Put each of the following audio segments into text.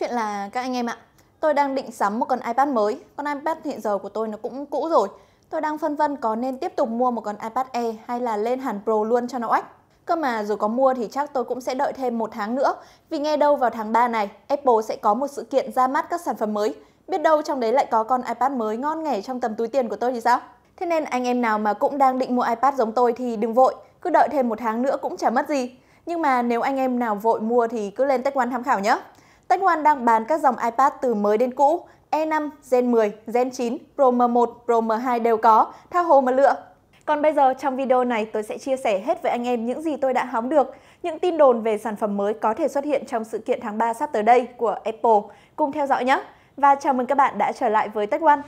Chuyện là các anh em ạ, tôi đang định sắm một con iPad mới. Con iPad hiện giờ của tôi nó cũng cũ rồi. Tôi đang phân vân có nên tiếp tục mua một con iPad Air hay là lên hẳn Pro luôn cho nó oách. Cơ mà dù có mua thì chắc tôi cũng sẽ đợi thêm một tháng nữa vì nghe đâu vào tháng 3 này Apple sẽ có một sự kiện ra mắt các sản phẩm mới. Biết đâu trong đấy lại có con iPad mới ngon nghẻ trong tầm túi tiền của tôi thì sao? Thế nên anh em nào mà cũng đang định mua iPad giống tôi thì đừng vội, cứ đợi thêm một tháng nữa cũng chả mất gì. Nhưng mà nếu anh em nào vội mua thì cứ lên Tech One tham khảo nhé. Tech đang bán các dòng iPad từ mới đến cũ, E5, Gen 10, Gen 9, Pro M1, Pro M2 đều có, tha hồ mà lựa. Còn bây giờ trong video này tôi sẽ chia sẻ hết với anh em những gì tôi đã hóng được, những tin đồn về sản phẩm mới có thể xuất hiện trong sự kiện tháng 3 sắp tới đây của Apple. Cùng theo dõi nhé! Và chào mừng các bạn đã trở lại với Tech One.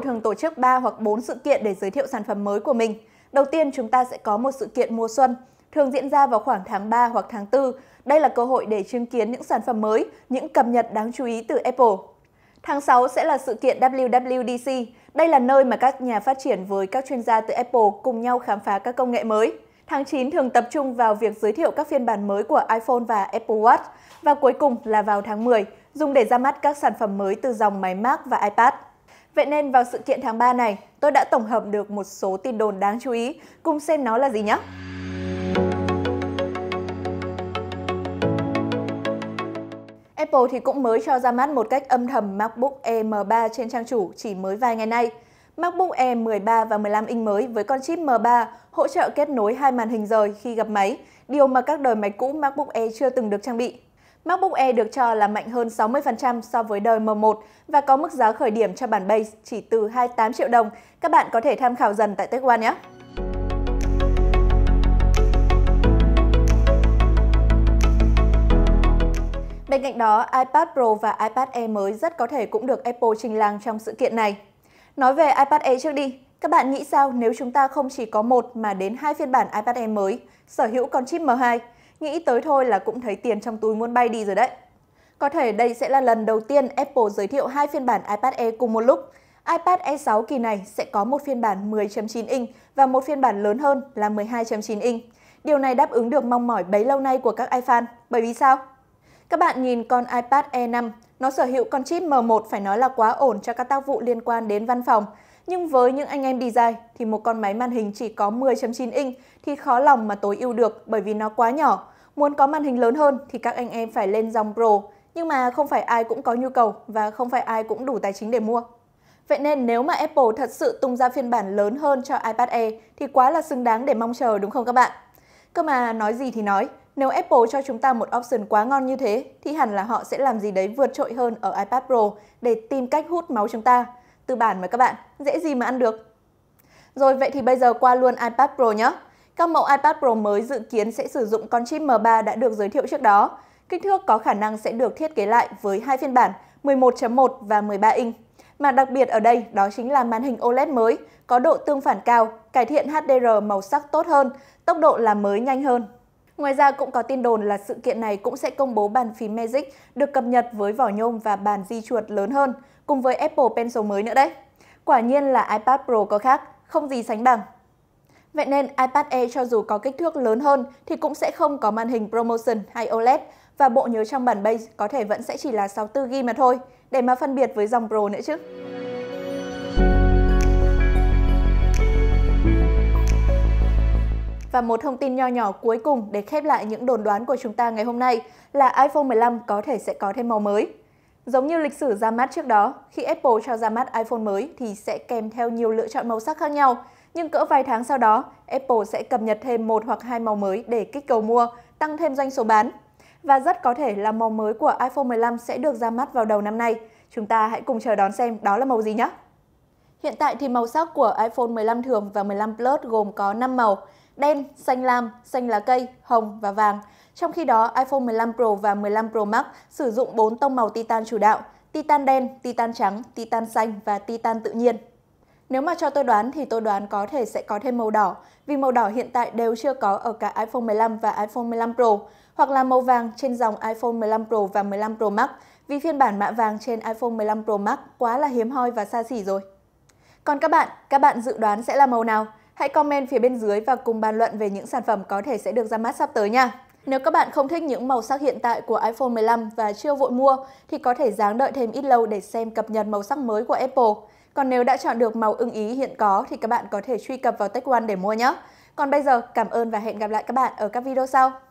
thường tổ chức 3 hoặc 4 sự kiện để giới thiệu sản phẩm mới của mình. Đầu tiên, chúng ta sẽ có một sự kiện mùa xuân, thường diễn ra vào khoảng tháng 3 hoặc tháng 4. Đây là cơ hội để chứng kiến những sản phẩm mới, những cập nhật đáng chú ý từ Apple. Tháng 6 sẽ là sự kiện WWDC. Đây là nơi mà các nhà phát triển với các chuyên gia từ Apple cùng nhau khám phá các công nghệ mới. Tháng 9 thường tập trung vào việc giới thiệu các phiên bản mới của iPhone và Apple Watch. Và cuối cùng là vào tháng 10, dùng để ra mắt các sản phẩm mới từ dòng máy Mac và iPad. Vậy nên vào sự kiện tháng 3 này, tôi đã tổng hợp được một số tin đồn đáng chú ý, cùng xem nó là gì nhé. Apple thì cũng mới cho ra mắt một cách âm thầm MacBook Air M3 trên trang chủ chỉ mới vài ngày nay. MacBook Air 13 và 15 inch mới với con chip M3 hỗ trợ kết nối hai màn hình rời khi gặp máy, điều mà các đời máy cũ MacBook Air chưa từng được trang bị. MacBook Air được cho là mạnh hơn 60% so với đời M1 và có mức giá khởi điểm cho bản base chỉ từ 28 triệu đồng. Các bạn có thể tham khảo dần tại TechOne nhé! Bên cạnh đó, iPad Pro và iPad Air mới rất có thể cũng được Apple trình làng trong sự kiện này. Nói về iPad Air trước đi, các bạn nghĩ sao nếu chúng ta không chỉ có một mà đến hai phiên bản iPad Air mới, sở hữu con chip M2? Nghĩ tới thôi là cũng thấy tiền trong túi muốn bay đi rồi đấy. Có thể đây sẽ là lần đầu tiên Apple giới thiệu hai phiên bản iPad Air cùng một lúc. iPad Air 6 kỳ này sẽ có một phiên bản 10.9 inch và một phiên bản lớn hơn là 12.9 inch. Điều này đáp ứng được mong mỏi bấy lâu nay của các iFan. Bởi vì sao? Các bạn nhìn con iPad Air 5, nó sở hữu con chip M1 phải nói là quá ổn cho các tác vụ liên quan đến văn phòng. Nhưng với những anh em design thì một con máy màn hình chỉ có 10.9 inch thì khó lòng mà tối ưu được bởi vì nó quá nhỏ. Muốn có màn hình lớn hơn thì các anh em phải lên dòng Pro, nhưng mà không phải ai cũng có nhu cầu và không phải ai cũng đủ tài chính để mua. Vậy nên nếu mà Apple thật sự tung ra phiên bản lớn hơn cho iPad Air thì quá là xứng đáng để mong chờ đúng không các bạn? Cơ mà nói gì thì nói, nếu Apple cho chúng ta một option quá ngon như thế thì hẳn là họ sẽ làm gì đấy vượt trội hơn ở iPad Pro để tìm cách hút máu chúng ta. Tư bản mà các bạn, dễ gì mà ăn được. Rồi vậy thì bây giờ qua luôn iPad Pro nhé. Các mẫu iPad Pro mới dự kiến sẽ sử dụng con chip M3 đã được giới thiệu trước đó. Kích thước có khả năng sẽ được thiết kế lại với hai phiên bản 11.1 và 13 inch. Mà đặc biệt ở đây đó chính là màn hình OLED mới, có độ tương phản cao, cải thiện HDR màu sắc tốt hơn, tốc độ làm mới nhanh hơn. Ngoài ra cũng có tin đồn là sự kiện này cũng sẽ công bố bàn phím Magic được cập nhật với vỏ nhôm và bàn di chuột lớn hơn cùng với Apple Pencil mới nữa đấy. Quả nhiên là iPad Pro có khác, không gì sánh bằng. Vậy nên iPad Air cho dù có kích thước lớn hơn thì cũng sẽ không có màn hình ProMotion hay OLED và bộ nhớ trong bản base có thể vẫn sẽ chỉ là 64GB mà thôi, để mà phân biệt với dòng Pro nữa chứ. Và một thông tin nho nhỏ cuối cùng để khép lại những đồn đoán của chúng ta ngày hôm nay là iPhone 15 có thể sẽ có thêm màu mới. Giống như lịch sử ra mắt trước đó, khi Apple cho ra mắt iPhone mới thì sẽ kèm theo nhiều lựa chọn màu sắc khác nhau. Nhưng cỡ vài tháng sau đó, Apple sẽ cập nhật thêm một hoặc hai màu mới để kích cầu mua, tăng thêm doanh số bán. Và rất có thể là màu mới của iPhone 15 sẽ được ra mắt vào đầu năm nay. Chúng ta hãy cùng chờ đón xem đó là màu gì nhé! Hiện tại thì màu sắc của iPhone 15 thường và 15 Plus gồm có 5 màu đen, xanh lam, xanh lá cây, hồng và vàng. Trong khi đó, iPhone 15 Pro và 15 Pro Max sử dụng 4 tông màu titan chủ đạo, titan đen, titan trắng, titan xanh và titan tự nhiên. Nếu mà cho tôi đoán thì tôi đoán có thể sẽ có thêm màu đỏ, vì màu đỏ hiện tại đều chưa có ở cả iPhone 15 và iPhone 15 Pro, hoặc là màu vàng trên dòng iPhone 15 Pro và 15 Pro Max, vì phiên bản mạ vàng trên iPhone 15 Pro Max quá là hiếm hoi và xa xỉ rồi. Còn các bạn, các bạn dự đoán sẽ là màu nào? Hãy comment phía bên dưới và cùng bàn luận về những sản phẩm có thể sẽ được ra mắt sắp tới nha. Nếu các bạn không thích những màu sắc hiện tại của iPhone 15 và chưa vội mua thì có thể dáng đợi thêm ít lâu để xem cập nhật màu sắc mới của Apple. Còn nếu đã chọn được màu ưng ý hiện có thì các bạn có thể truy cập vào Tech One để mua nhé. Còn bây giờ, cảm ơn và hẹn gặp lại các bạn ở các video sau.